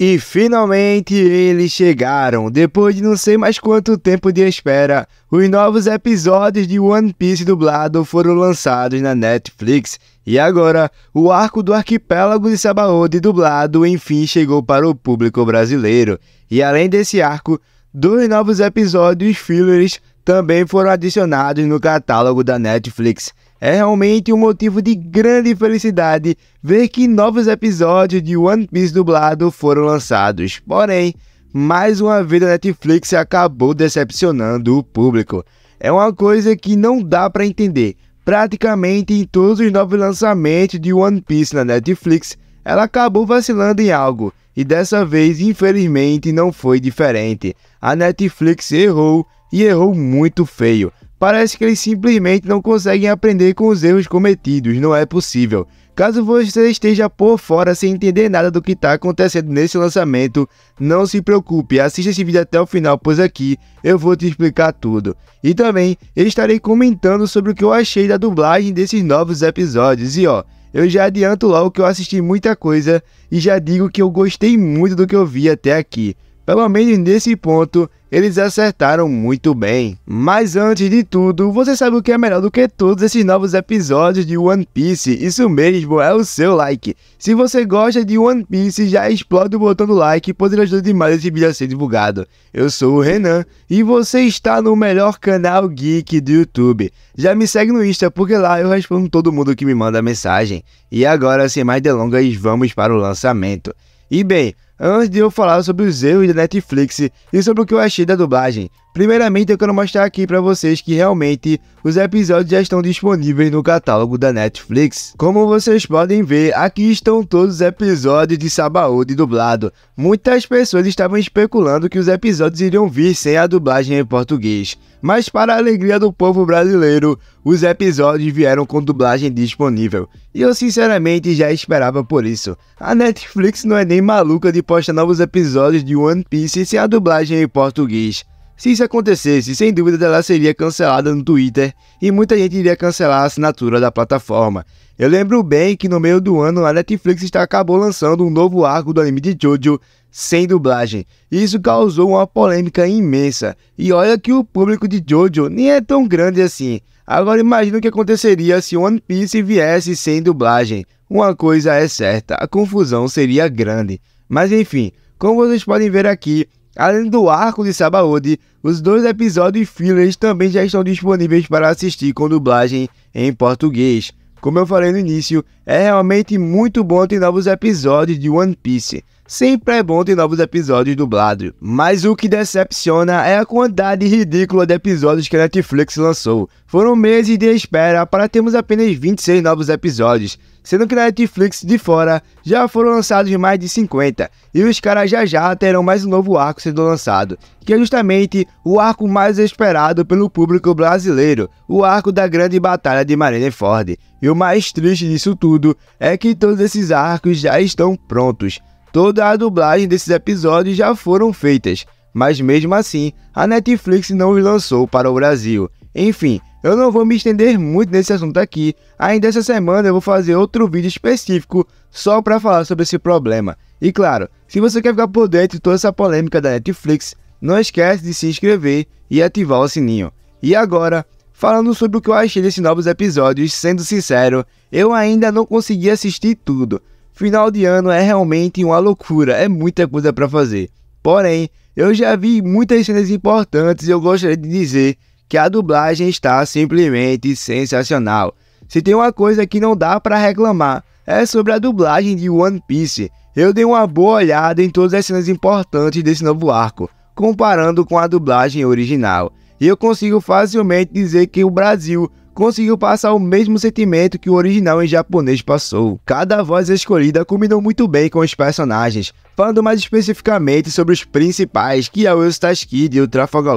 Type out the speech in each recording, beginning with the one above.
E finalmente eles chegaram! Depois de não sei mais quanto tempo de espera, os novos episódios de One Piece dublado foram lançados na Netflix. E agora, o arco do arquipélago de Sabaody dublado enfim chegou para o público brasileiro. E além desse arco, dois novos episódios fillers também foram adicionados no catálogo da Netflix. É realmente um motivo de grande felicidade ver que novos episódios de One Piece dublado foram lançados. Porém, mais uma vez a Netflix acabou decepcionando o público. É uma coisa que não dá para entender. Praticamente em todos os novos lançamentos de One Piece na Netflix, ela acabou vacilando em algo, e dessa vez, infelizmente, não foi diferente. A Netflix errou e errou muito feio. Parece que eles simplesmente não conseguem aprender com os erros cometidos, não é possível. Caso você esteja por fora sem entender nada do que está acontecendo nesse lançamento, não se preocupe, assista esse vídeo até o final, pois aqui eu vou te explicar tudo. E também estarei comentando sobre o que eu achei da dublagem desses novos episódios. E ó, eu já adianto logo que eu assisti muita coisa e já digo que eu gostei muito do que eu vi até aqui. Pelo menos nesse ponto, eles acertaram muito bem. Mas antes de tudo, você sabe o que é melhor do que todos esses novos episódios de One Piece? Isso mesmo, é o seu like. Se você gosta de One Piece, já explode o botão do like, pois ele ajuda demais esse vídeo a ser divulgado. Eu sou o Renan e você está no melhor canal geek do YouTube. Já me segue no Insta, porque lá eu respondo todo mundo que me manda mensagem. E agora, sem mais delongas, vamos para o lançamento. E bem, Antes de eu falar sobre os erros da Netflix e sobre o que eu achei da dublagem, Primeiramente, eu quero mostrar aqui para vocês que realmente os episódios já estão disponíveis no catálogo da Netflix. Como vocês podem ver, aqui estão todos os episódios de Sabaody dublado. Muitas pessoas estavam especulando que os episódios iriam vir sem a dublagem em português. Mas para a alegria do povo brasileiro, os episódios vieram com dublagem disponível. E eu sinceramente já esperava por isso. A Netflix não é nem maluca de postar novos episódios de One Piece sem a dublagem em português. Se isso acontecesse, sem dúvida ela seria cancelada no Twitter e muita gente iria cancelar a assinatura da plataforma. Eu lembro bem que no meio do ano a Netflix está, acabou lançando um novo arco do anime de Jojo sem dublagem. Isso causou uma polêmica imensa. E olha que o público de Jojo nem é tão grande assim. Agora imagina o que aconteceria se One Piece viesse sem dublagem. Uma coisa é certa, a confusão seria grande. Mas enfim, como vocês podem ver aqui, Além do arco de Sabaody, os dois episódios fillers também já estão disponíveis para assistir com dublagem em português. Como eu falei no início, é realmente muito bom ter novos episódios de One Piece. Sempre é bom ter novos episódios dublados, mas o que decepciona é a quantidade ridícula de episódios que a Netflix lançou. Foram meses de espera para termos apenas 26 novos episódios, sendo que na Netflix de fora já foram lançados mais de 50, e os caras já já terão mais um novo arco sendo lançado, que é justamente o arco mais esperado pelo público brasileiro, o arco da Grande Batalha de Marineford. E o mais triste disso tudo é que todos esses arcos já estão prontos toda a dublagem desses episódios já foram feitas, mas mesmo assim, a Netflix não os lançou para o Brasil. Enfim, eu não vou me estender muito nesse assunto aqui, ainda essa semana eu vou fazer outro vídeo específico só para falar sobre esse problema. E claro, se você quer ficar por dentro de toda essa polêmica da Netflix, não esquece de se inscrever e ativar o sininho. E agora, falando sobre o que eu achei desses novos episódios, sendo sincero, eu ainda não consegui assistir tudo, Final de ano é realmente uma loucura, é muita coisa para fazer. Porém, eu já vi muitas cenas importantes e eu gostaria de dizer que a dublagem está simplesmente sensacional. Se tem uma coisa que não dá para reclamar, é sobre a dublagem de One Piece. Eu dei uma boa olhada em todas as cenas importantes desse novo arco, comparando com a dublagem original. E eu consigo facilmente dizer que o Brasil conseguiu passar o mesmo sentimento que o original em japonês passou. Cada voz escolhida combinou muito bem com os personagens, falando mais especificamente sobre os principais, que é o Eustace Kid e o Trafalgar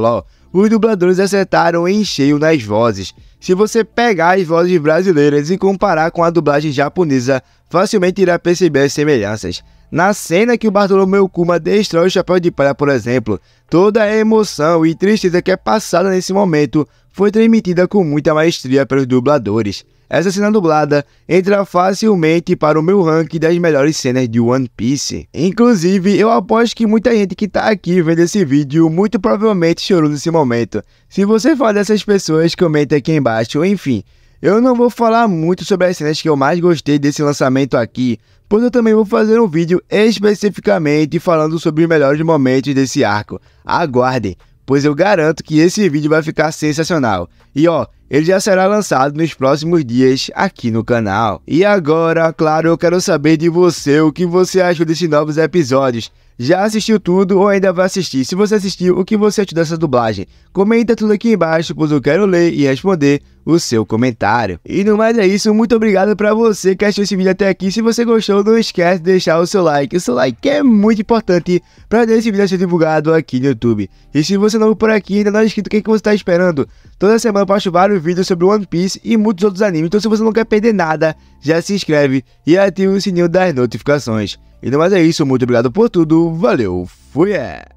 os dubladores acertaram em cheio nas vozes. Se você pegar as vozes brasileiras e comparar com a dublagem japonesa, facilmente irá perceber as semelhanças. Na cena que o Bartolomeu Kuma destrói o Chapéu de Palha, por exemplo, toda a emoção e tristeza que é passada nesse momento foi transmitida com muita maestria pelos dubladores. Essa cena dublada entra facilmente para o meu ranking das melhores cenas de One Piece. Inclusive, eu aposto que muita gente que tá aqui vendo esse vídeo muito provavelmente chorou nesse momento. Se você for dessas pessoas, comenta aqui embaixo. Enfim, eu não vou falar muito sobre as cenas que eu mais gostei desse lançamento aqui, pois eu também vou fazer um vídeo especificamente falando sobre os melhores momentos desse arco. Aguardem! pois eu garanto que esse vídeo vai ficar sensacional. E ó, ele já será lançado nos próximos dias aqui no canal. E agora, claro, eu quero saber de você o que você achou desses novos episódios. Já assistiu tudo ou ainda vai assistir? Se você assistiu, o que você achou dessa dublagem? Comenta tudo aqui embaixo, pois eu quero ler e responder o seu comentário. E no mais é isso, muito obrigado para você que assistiu esse vídeo até aqui. Se você gostou, não esquece de deixar o seu like. O seu like é muito importante para esse vídeo ser divulgado aqui no YouTube. E se você é novo por aqui ainda não é inscrito, o que, é que você está esperando? Toda semana eu posto vários sobre vídeos sobre One Piece e muitos outros animes, então se você não quer perder nada, já se inscreve e ativa o sininho das notificações. E não mais é isso, muito obrigado por tudo, valeu, fui! É.